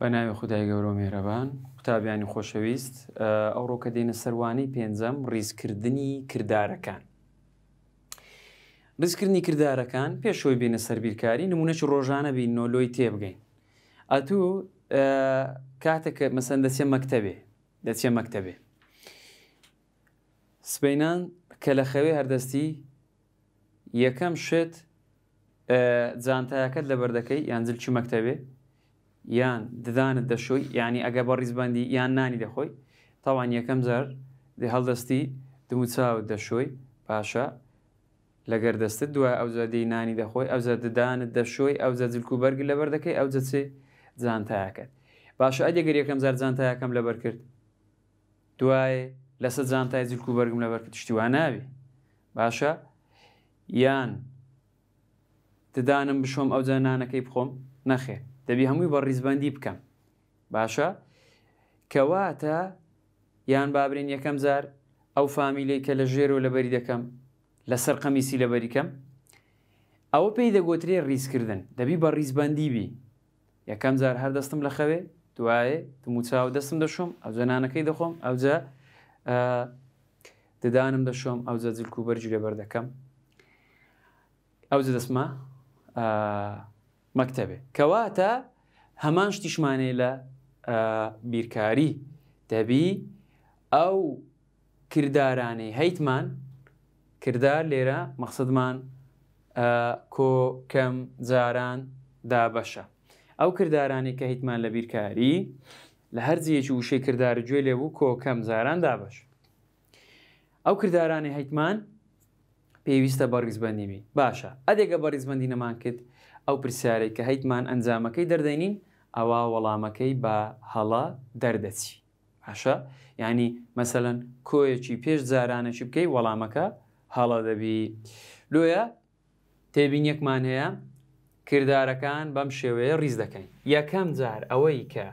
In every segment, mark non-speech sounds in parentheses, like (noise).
بە ناوی خدای گەورە مێرەبان قوتابیانی خۆشەویست ئەو ڕۆکە دێنە سەروانی پێنجەم ڕیزکردنی کردارەکان. ڕزکردنی کردارەکان پێشۆی بینە سەربیرکاری نمونەی ڕۆژانە بین نۆلۆی تێبگەین. ئەتوو کاتێککە مەسند دەچێ مەکتتەبێ دەچێ مەکتتەبێ. سبەینان کە لە خەوێ هەردەستی یەکەم شێت جانتایەکەت لە بەردەکەی یانزل چی مەکتتەبێ یان ددانت دەشۆی ینی ئەگە بە ڕیزبندی یان نانی دەخۆی تاوان یەکەم زار هەڵدەستی دموچاوت دەشۆی پاشە لەگەر دەستت دوای ئەوزادەی نانی دەخۆی ئەوزە ددانت دەشۆی ئەوزە جلکو بەرگ لەبەر دەکەی ئەو دەچێ جانتایەکەت باشە ئەدەگەر یەکەم زار جانتایەکەم لەبەر کرد دوای لەسەر جانتای جلکو بەرگم لەبەر کرد شتیوان ناوی باشە یان ددانم بشۆم ئەو جانانەکەی بخۆم نەخێت دەبی هەمووی بە ڕیزبندی بکەم باشە کەواتە یان بابرین یەکەم زار ئەو فامیلی کە لە ژێر و لەبەری دەکەم لەسەر قەمیسی لەبەریکەم ئەوە پێی دەگوترێ ڕیزکردن دەبی بە ڕیزبندی بی یەکەم زار هەر دەستم لە خەوێ دوایە دموچاو دەستم دەشم ئەو جەنانەکەی دەخۆم ئەوجە ددانم دەشۆم ئەوجە جلکوبەرجی لەبەر دەکەم ئەوجە دەسمە مەکتتەبێ کەواتە هەمان شتیشمانێ لە بیرکاری دەبی ئەو کردارانەی هەیتمان کردار لێرە مەخصدمان کۆ کەم جاران دابەشە ئەو کردارانی کە هیتمان لە بیرکاری لە هەرزیەکی وشەی کردار گوێ لێ بوو کۆ کەم زاران دابش ئەو کردارانی هەیتمان پێویستە بەرگزبندیبی باشە ئەدێکە بەرگزبندی نەمان کرد ئەو پرسیارێک کە هەیتمان ئەنجامەکەی دەردەینین ئەوە وەڵامەکەی بە هەڵا دەردەچی عشە ینی مەسەەن کۆیەکی پێش جارانەشی بکەی وەڵامەکە هەڵە دەبی لۆیە تێبینیەکمان هەیە کردارەکان بەم شێوەیە ڕیز دەکەین یەکەم جار ئەوەی کە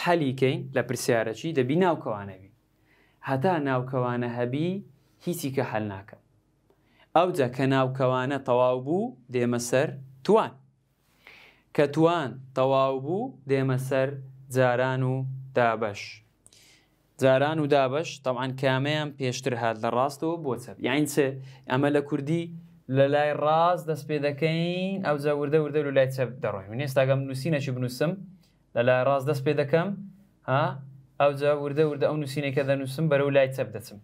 حەلیکەین لە پرسیارەکی دەبی ناوکەوانەبی هەتا ناوکەوانە هەبی هیچی کە هەل ناکەم ئەو جە کە ناوکەوانە تەواو بوو دێمە سەر توان کە توان تەواو بوو دێمە سەر جاران و دابش جاران و دابش تەوان کامەیان پێشتر هاات لە ڕاستەوە بۆچەپ یاین چ ئەمە لە کوردی لە لای ڕاست دەست پێ دەکەین ئەو زەوردە وردە و لای چەپ دەڕۆی من ێستاگەم نووسینەشی بنووسم لە لای ڕاست دەست پێ دەکەم ها ئەو جاوردە وردە ئەو نووسینێکە دەنووسم بەرەو لای چەپ دەچم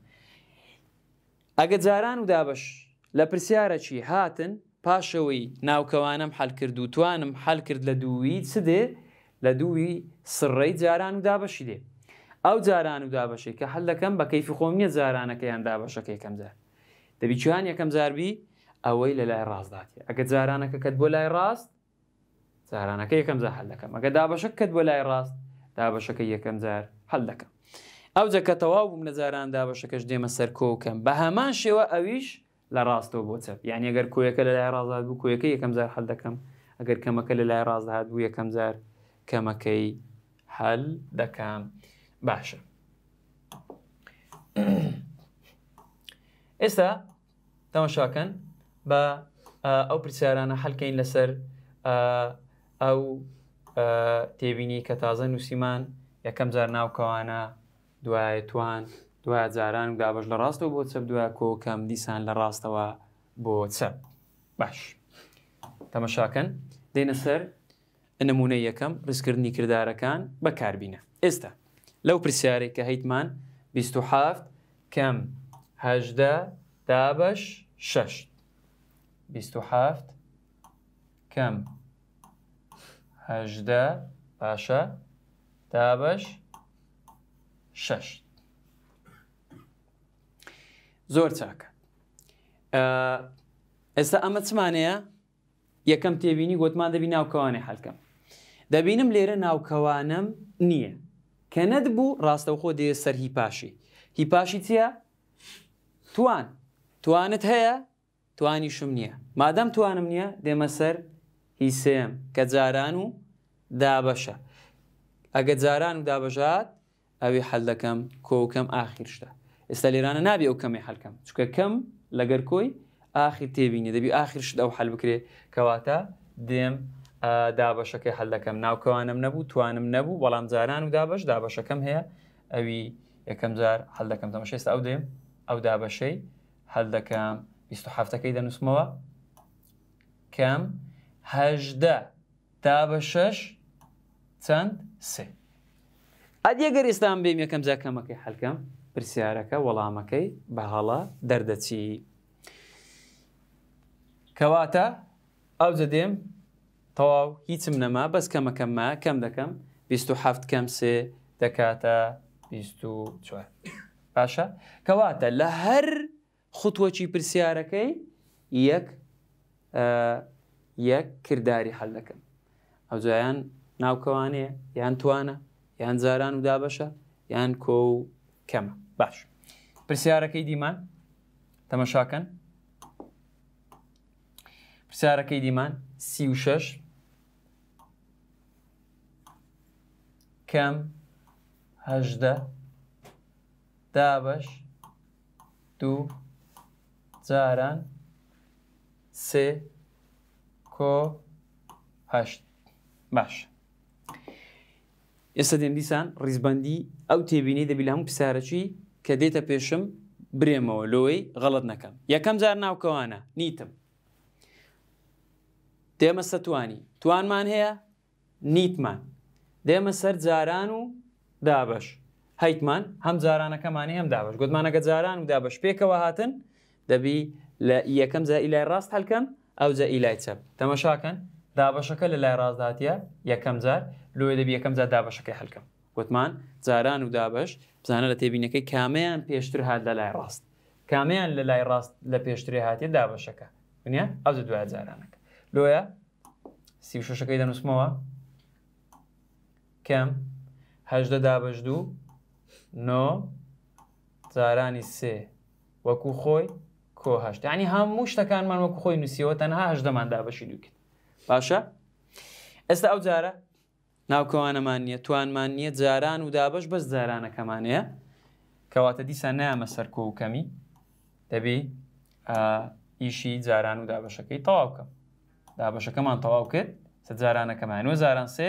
ئەگە جاران و دابش لە پرسیارە چی هاتن پاشەوەی ناوکەوانم حەلکرد و توانم حەلکرد لە دووی چدێ لە دووی سڕی جاران و دابەشی دێ ئەو جاران و دابەشی کە هەلەکەم بە کەیفی خۆم نیە جارانەکەیان دابەشەکە یەکەم جار دەبی چوان یەکەم جاربی ئەوەی لە لای ڕاستداتی ئەگە جارانەکە کەت بۆ لای ڕاست جارانەکە یەکەم زار هەل دەکەم ئەگە دابەشە کەت بۆ لای ڕاست دابەشەکە یەکەم جار هەل دەکەم ئەو جەکە تەواو بووم لە جاران دابەشەکەش دێمە سەر کۆکەم بە هەمان شێوە ئەویش لە ڕاستەوە بۆ چەپ یان ئەگەر کویەکە لە لای ڕازات بوو کویەکە یەکەم زار هەل دەکەم ئەگەر کەمەکە لە لای ڕازدەهات بوو یەکەم زار کەمەکەی هەل دەکەم باشە (clears throat) ئێستا تەماشاکەن بە ئەو پرسیارانە هەلکەین لەسەر ئەو تێبینی کە تازە نووسیمان یەکەم زار ناوکەوانە دوایەتوان دوای جاران دابش لە ڕاستەوە بۆ چەپ دوای کۆکەم دیسان لە ڕاستەوە بۆ چەپ باش تەمەشاکەن دێنە سەر نمونە یەکەم ڕزکردنی کردارەکان بەکاربینە ئێستا لەو پرسیارێک کە هەیتمان 27 کەم هەجدە دابش شش 27 کەم هەجدە پاشە دابش شش زۆر چاکە ئێستا ئەمە چمانەیە یەکەم تێبینی گوتمان دەبی ناوکەوانی حلکەم دەبینم لێرە ناوکەوانم نییە کە نەت بوو ڕاستەوخۆ دێ سەر هیپاشی هیپاشی چییە؟ توان توانت هەیە توانی شم نییە مادەم توانم نییە دێمە سەر هیسم کە جاران و دابەشە ئەگە جاران و دابەژات ئەوی حەل دەکەم کۆکەم ئاخیرشتە ئێستا لێرانە نابێ ئەو کەمی حلکەم چکە کەم لەگەر کۆی ئاخی تێبینی دەبی ئاخرشت ئەو حل بکرێ کەواتە دێم دابەشەکەی هەلەکەم ناوکەوانم نەبوو توانم نەبوو بەڵام جاران و دابش دابەشەکەم هەیە ئەوی یەکەم جار هەلەکەم تەمەشێست ئەو دێم ئەو دابەشەی هەلدەکەم 27ەکەی دەنووسمەوە کەم هەژدە دابە شش چەند سێ ئەدیەگەر ئێستان بێم یەکەم جاکەمەکەی هەلکەم پرسیارەکە وەڵامەکەی بەهاڵە دەردەچی کەواتە ئەو دەدێم تەواو هیچم نەما بەس کەمەکەممە کەم دەکەم 27 کەم سێ دەکاتە 24 باشە کەواتە لە هەر خوتوەکی پرسیارەکەی یەک یەک کردداری هەل دەکەم ئەوجیان ناوکەوانەیە یان توانە یان جاران و دابەشە یان کۆ و کەمە باش پرسیارەکەی دیمان تەمەشاکەن پرسیارەکەی دیمان سی و شش کەم هەژدە دابش دوو جاران سێ کۆ هەشت باش ئێستا دێن دیسان ڕیزبندی ئەو تێبینەی دەبی لە هەموو پسارەکی کە دێتە پێشم برێمەوە لۆی غەڵت نەکەم یەکەم جار ناوکەوانە نیتم دێمە سەتوانی توانمان هەیە نیتمان دێمە سەر جاران و دابش هەیتمان هەم جارانەکەمانی هەم دابش گوتمانەکە جاران و دابش پێکەوە هاتن دەبی لە یەکەم جا ئیلای ڕاست هەلکەن ئەو جە ئیلای چەپ تەمەشاکەن دابشەکە لە لای ڕاستداتە یەکەم جار لۆی دەبی یەکەم جار دابشەکەی هەلکەم وتمان جاران و دابش بزانە لە تێبینەکەی کامیان پێشتر هاات لە لای ڕاست کامیان لە لای ڕاست لە پێشتری هااتێ دابشەکە بنیە ئەز دوای جارانەکە لۆیە سیشەکەی دەنووسمەوە کەمهدە دابش دوو نۆ جارانی سێ وەکو خۆی کۆهشت ینی هەموو شتەکانمان وەکو خۆی نووسیەوە تەنها هەشدەمان دابشی دوکرد باشە ئێستا ئەو جارە ناوکەوانەمان نییە توانمان نییە جاران و دابش بەس جارانەکەمانەیە کەواتە دیسان نامە سەر کۆکەمی دەبێ ئیشی جاران و دابشەکەی تەواوکەم دابشەکەمان تەواو کرد سە جارانەکەمان وە زاران سێ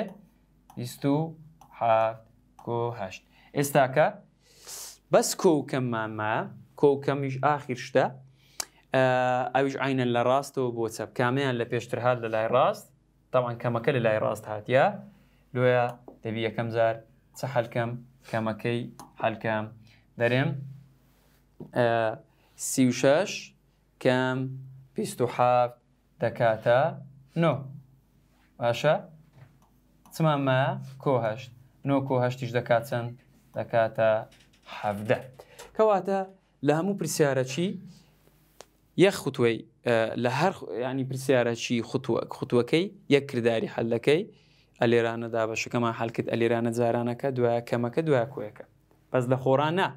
هشت ئێستاکە بەس کۆکەممانمە کۆکەمیش ئاخیر شتە ئەوش عینە لە ڕاستەوە بۆ چەپ کامیان لە پێشتر هاات لە لای ڕاست تاوان کەمەکە لە لای ڕاست هاتیە لۆیە دەبی یەکەم زار چە حەلکەم کەمەکەی حەلکەم دەرێم سی6 کەم پ7 دەکاتە نۆ باشە چمانمە کۆهشت نۆ کۆهشتیش دەکات چەند دەکاتە حەفدە کەواتە لە هەموو پرسیارەکی یەک خوتوەی لە هەر ینی پرسیارەکی خوتوەکەی یەک کردداری حەلەکەی ئەلێرانە دابەشەکەمان حالکت ئەلێرانە جارانەکە دوای کەمەکە دوای کۆیەکە بەس لە خۆرانە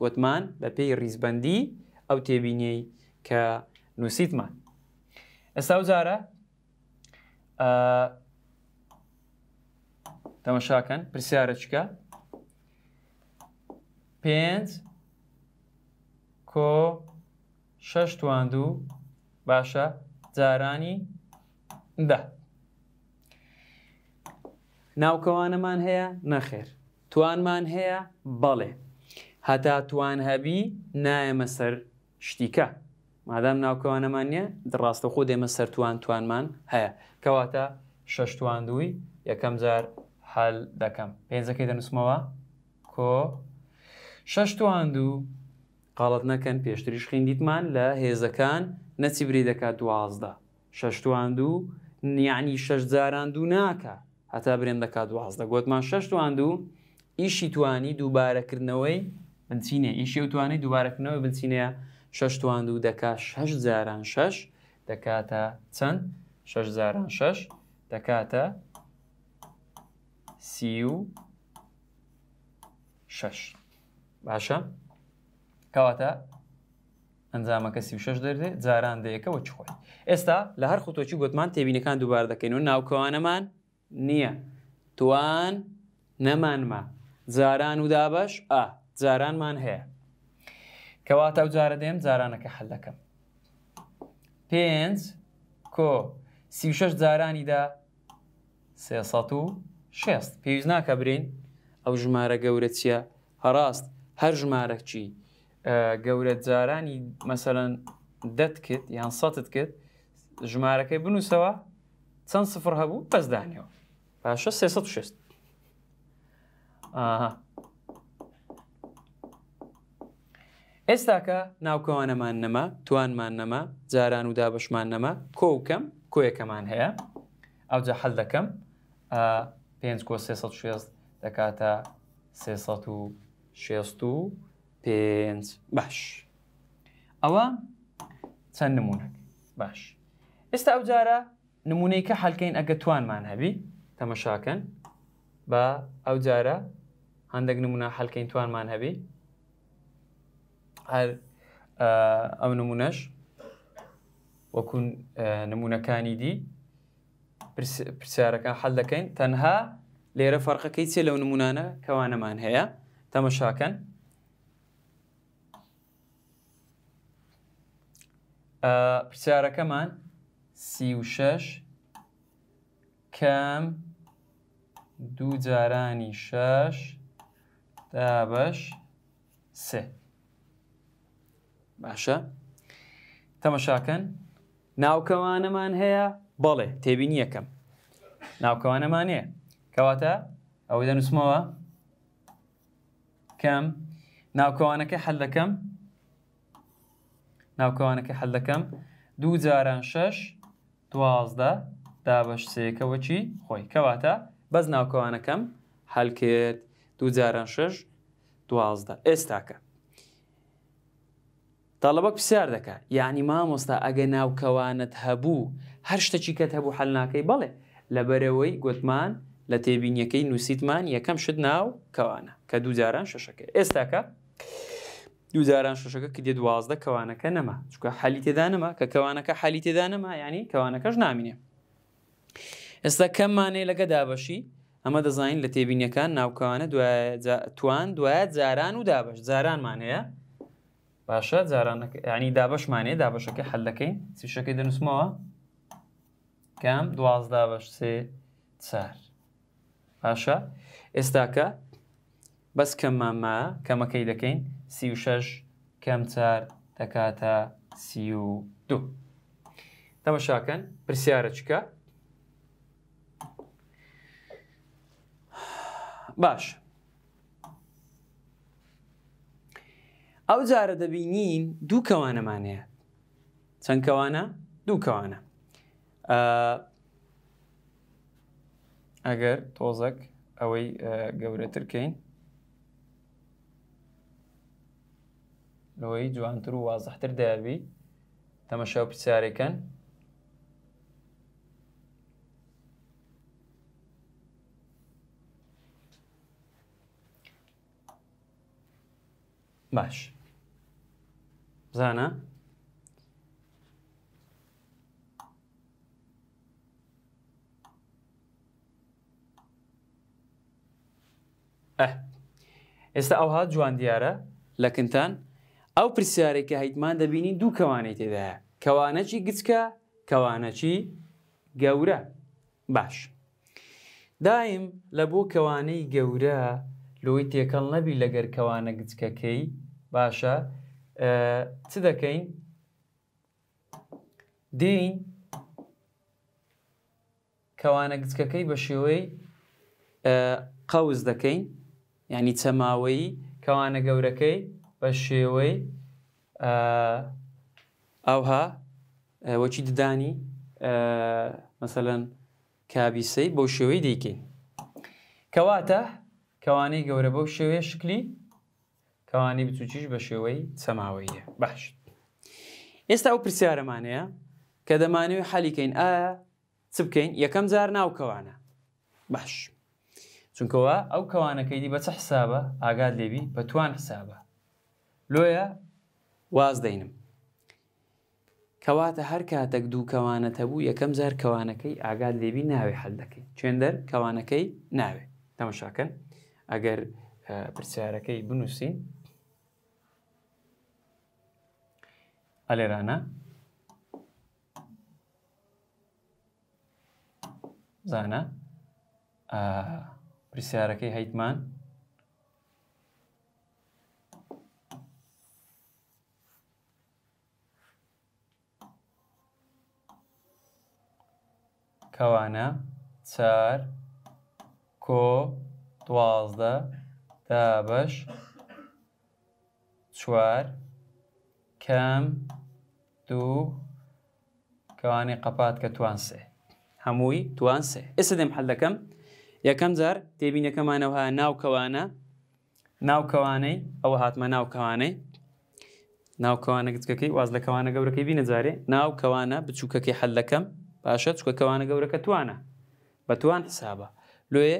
گوتمان بە پێی ریزبندی ئەو تێبینەی کە نووسیتمان ئێستا جارە تەمەشاکەن پرسیارە چکە پێنج کۆ شەش توان دوو باشە جارانی ده ناوکەوانەمان هەیە نەخێر توانمان هەیە بەڵێ هەتا توان هەبی نایەمە سەر شتیکە مادام ناوکەوانەمان نیە ڕاستە خۆ دێمە سەر توان توانمان هەیە کەواتە شەش توان دووی یەکەم جار حل دەکەم پێنجەکەی دەنووسمەوە کۆ شەش توان دوو قاڵت نەکەن پێشتریش خین دیتمان لە هێزەکان نەچی بری دەکات دوازدا شەش توان دوو نیعنی شەش جاران دوو ناکە هەتا برێن دەکات دوازدە گوتمان شش تواند و ئیشی توانی دووبارەکردنەوەی بنچینە ئیشی توانی دووبارەکردنەوەی بنچینەیە شش تواند و دەکات شش زاران شش دەکاتە چەند شش زاران شش دەکاتە سی و شش باشە کەواتە ئەنجامەکە سی شش دەردێ جاران دەیەکەوە چخۆی ئێستا لە هەر خوتۆچی گوتمان تێبینەکان دووبار دەکەین و ناوکەوانەمان نییە توان نەمانما جاران و دابش ئا جارانمان هەیە کەواتە ئەو جارە دێم جارانەکە حەلەکەم پێنج کۆ سیشش جارانیدا سێسە و شێست پێویست ناکە برین ئەو ژمارە گەورە چییە هەڕاست هەر ژمارەکچی گەورە جارانی مەسەەن دەت کرد یان سەتت کرد ژمارەکەی بنووسەوە چەند سفر هەبوو بەزدانەوە پاشە سێ شست ئێستاکە ناوکەوانەمان نەما توانمان نەما جاران و دابشمان نەما کۆکەم کۆیەکەمان هەیە ئەوجا حەل دەکەم پێ کۆ سێ دەکاتە سێ و شێست و پێنج باش ئەوە چەند نمونونەک باش ئێستا ئەو جارە نمونەی کە حلکەین ئەگە توانمان هەبی تەمەشاکەن بە ئەو جارە هەندێک نمونە هەلکەین توانمان هەبی هەر ئەو نمونەش وەکوون نمونونەکانی دی پرسیارەکان حەل دەکەین تەنها لێرە فەرقەکەی چێ لەو نمونانە کەوانەمان هەیە تەمەشاکەن پرسیارەکەمان سی و شش کەم دوو جارانی شش دابش سێ باشە تەمەشاکەن ناوکەوانەمان هەیە بەڵێ تێبین یەکەم ناوکەوانەمان هەیە کەواتە ئەوەی دەنووسمەوە کەم ناوکەوانەکە حەل دەکەم ناوکەوانەکە حەل دەکەم دوو جاران شش دوازدە دابش سێکەوە چی خۆی کەواتە بەس ناوکەوانەکەم هەلکرد دوجاران شش دوازدە ئێستاکە تاڵەبەک پرسیار دەکە یعنی مامۆستا ئەگە ناوکەوانت هەبوو هەر شتەکی کەت هەبوو هەلناکەی بڵێ لەبەرەوەی گوتمان لە تێبینیەکەی نووسیتمان یەکەم شت ناو کەوانە کە دوجاران شەشەکە ئێستاکە دوجاران شەشەکە کە دێ دوازدە کەوانەکە نەما چکە حەلی تێدا نەما کە کەوانەکە حەلی تێدا نەما ینی کەوانەکەش نامینێ ئێستا کەممانەیە لەگە دابەشی ئەمە دەزانین لە تێبینیەکان ناوکانە توان دوایە جاران و دابش جارانمانەیە باشە ینی دابشمانەیە دابشەکە حلەکەی سیشەکەی دەنووسمەوە کەم دوازدا بەش سێ چار باشە ئێستاکە بەس کەمماما کەمەکەی دەکەین سی و شش کەم چار دەکاتە سی و دوو. تەمەشاکەن پرسیارە چکە؟ باش ئەو جارە دەبینین دوو کەوانەمانەیە چەند کەوانە دوو کەوانە ئەگەر تۆزەک ئەوەی گەورەترکەین لەوەی جوانتر و وازەحتر دابی تەمەشە و پرسیارەکەن باش بزانە ئێستا ئەوها جوان دیارە لەکنتان ئەو پرسیارێکە هەیتمان دەبینی دوو کەوانەی تێدایە کەوانەکی گچکە کەوانەکی گەورە باش. دایم لە بۆ کەوانەی گەورە لۆی تێکەڵ نەبی لەگەر کەوانە گچکەکەی باشە چ دەکەین دین کەوانە گچکەکەی بە شێوەی قەوز دەکەین ینی چەماوەی کەوانە گەورەکەی بە شێوەی ئەوها وەچی ددانی مثلەن کابیسەی بۆ شێوەی دیکەین کەواتە کەوانەی گەورە بەو شێوەیە شکلی کەوانی بچوکیش بە شێوەی سەماوەیە باش ئێستا ئەو پرسیارەمانەیە کە دەمانەوێت حەلیکەین ئایا چ بکەین یەکەم جار ناوکەوانە باش چونکەوە ئەو کەوانەکەی دی بە چ حسابە ئاگاد لێبی بە توان حسابە لۆیە واز دەینم کەواتە هەر کاتەک دوو کەوانەتە بوو یەکەم جار کەوانەکەی ئاگاد لێبی ناوێ هەلدەکەی چێندەر کەوانەکەی ناوێ تەمەشاکەن ئەگەر پرسیارەکەی بنووسین ئەلێرانە زانە پرسیارەکەی هەیتمان کەوانە چار کۆ دوازدە دا بەش چوار کەم دوو کەوانی قەپات کە توان سێ هەمووی توان سێ ئێستا دێم حەل دەکەم یەکەم جار تێبینەکەمانەوە ناوکەوانە ناوکەوانەی ئەوە هاتمە ناوکەوانەی ناوکەوانە گچکەکەی واز لە کەوانە گەورەکەی بینەجارێ ناوکەوانە بچووکەکەی حەل دەکەم باشە چکەکەوانە گەورەکە توانە بەتوان حسابە لێ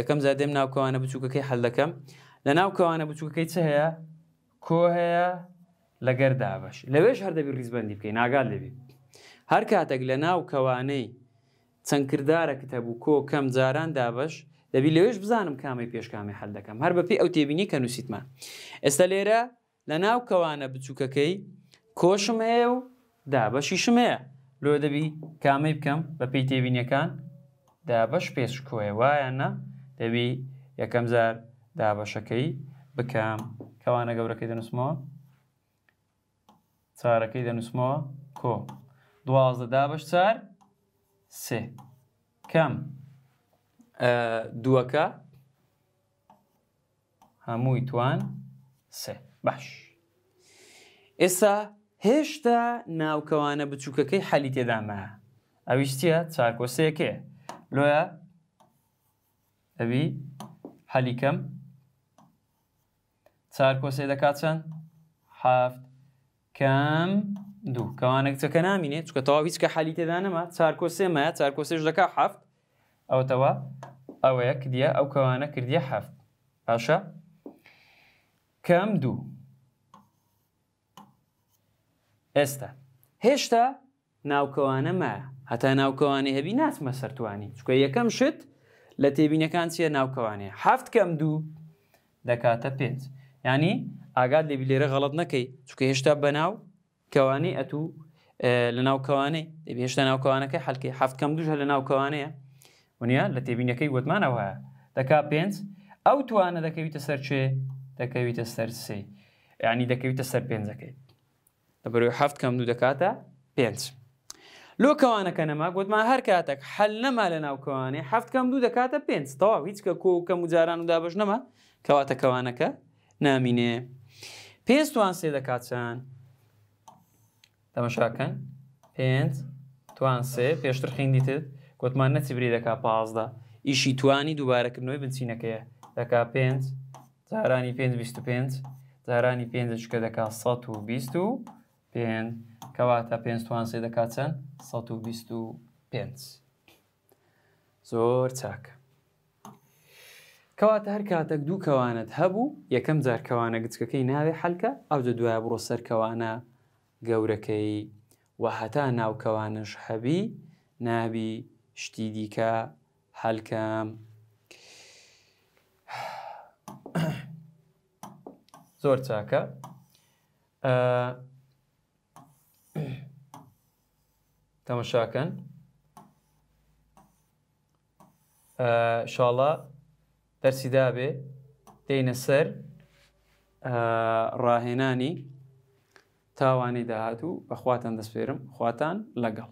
یەکەم زادێم ناوکەوانە بچووکەکەی حەلەکەم لە ناوکەوانە بچووکەکەی چ هەیە کۆ هەیە لەگەر دابش لەوێش هەردەبی ریزبندی بکەین ناگال لەبی هەر کاتێک لە ناو کەوانەی چەندکردارەکە هەبوو کۆ کەم جاران دابش دەبی لەوێش بزانم کامی پێشکامی حەل دەکەم هەر بەپی ئەو تێبینی کە نووسیتمان ئێستا لێرە لە ناو کەوانە بچووکەکەی کۆشم هەیە و دابەشیشم هەیە لۆ دەبی کامی بکەم بە پێی تێبینیەکان دابش پێش کۆێ وایە نە؟ دەبی یەکەم زار دابەشەکەی بکەم کەوانە گەورەکەی دەنووسمەوە چارەکەی دەنووسمەوە کۆ دوازدە دابش چار سێ کەم دووەکە هەمووی توان سێ باش ئێستا هێشتا ناوکەوانە بچووکەکەی حەلی تێدامە ئەویشتە چارکۆسەیەکێ لۆە ئەوی حەلیکەم چار کۆسێ دەکات چەند هافت کەم دوو کەوانە کچەکە نامینێ چکە تەواو هیچ کە حەلی تێدا نەما چار کۆسێمە چار کۆسێش دەکات هەفت ئەوتەوە ئەوەیە کردە ئەو کەوانە کردیە هەفت پاشە کەم دوو ئێستا هێشتا ناوکەوانە مایە هەتا ناوکەوانی هەبی ناتمە سەرتوانی چکە یەکەم شت لە تێبینەکان چیە ناوکەوانێ هەفت کەم دوو دەکاتە پێنج ینی ئاگات لێبی لێرە غەڵت نەکەی چکە هێشتا بەناو کەوانی ئەتوو لە ناوکەوانەی دەبی هێشتا ناوکەوانەکە هەلکی هەفت کەم دوژە لە ناوکەوانەیە ونیە لە تێبینەکەی وتمانەوەە دەکا پێنج ئەو توانە دەکەویتە سەرچێ دەکەویتە سەر سێ ینی دەکەویتە سەر پێنجەکەی دەبەروی هەفت کەم دوو دەکاتە پێنج. لۆ کەوانەکە نەما گوتمان هەر کاتێک حل نەما لە ناوکەوانی هەفت کەم دوو دەکاتە پێنج تەواو هیچ کە کۆ کەم وجاران و دابش نەما کەواتە کەوانەکە نامینێ پێستوان سێ دەکات چەند تەمەشاکەن پێنج توان سێ پێشتر خینگیتت گوتمان نەچی بری دەکا پازدا ئیشی توانی دووبارەکردنەوەی بنچینەکەیە دەکا پێنج جارانی پێ 25 جارانی پێنج شکە دەکا 1 و 20 و پێنج کەواتە پێوان سێ دەکات چەند 125 زۆر چاکە کەواتە هەر کاتێک دوو کەوانت هەبوو یەکەم جارکەوانە گچکەکەی ناوێ حلکە ئەو دە دوای بڕۆ سەرکەوانە گەورەکەی و هەتا ناوکەوانش هەبی نابی شتی دیکە هەلکەم زۆر چاکە تەمەشاکەن شاڵە دەرسیدا بێ دەینە سەر ڕاهێنانی تاوانی داهات و بەخواتان دەسپێرم خواتان لەگەڵ